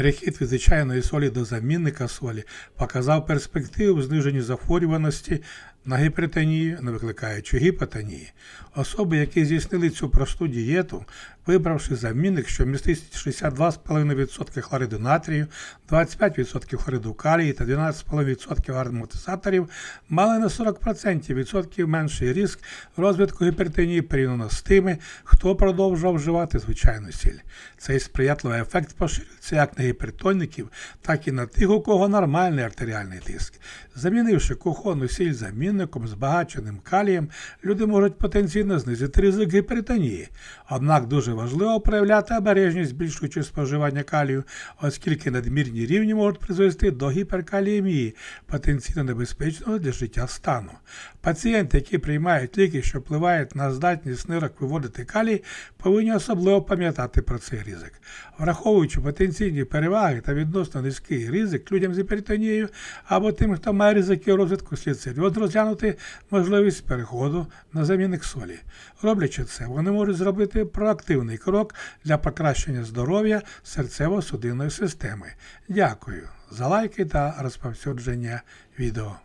Перехід від звичайної солі до замінника солі показав перспективу в захворюваності на гіпертонію, не викликаючи гіпотонії. Особи, які здійснили цю просту дієту, вибравши замінник, що містить 62,5% хлориду натрію, 25% хлориду калії та 12,5% ароматизаторів, мали на 40% відсотків менший ризик розвитку гіпертонії порівняно з тими, хто продовжував вживати звичайну сіль. Цей сприятливий ефект поширюється як на гіпертоніків, так і на тих, у кого нормальний артеріальний тиск. Замінивши кухонну сіль замінником, збагаченим калієм, люди можуть потенційно знизити ризик гіпертонії. Однак дуже важливо проявляти обережність, збільшуючи споживання калію, оскільки надмірні рівні можуть призвести до гіперкаліємії, потенційно небезпечного для життя стану. Пацієнти, які приймають ліки, що впливають на здатність нирок виводити калій, повинні особливо пам'ятати про цей ризик. Враховуючи потенційні переваги та відносно низький ризик людям з гіпертонією або тим, хто має ризики розвитку слід серйозно розглянути можливість переходу на замінник солі. Роблячи це, вони можуть зробити проактивну позитивний крок для покращення здоров'я серцево-судинної системи. Дякую за лайки та розповсюдження відео.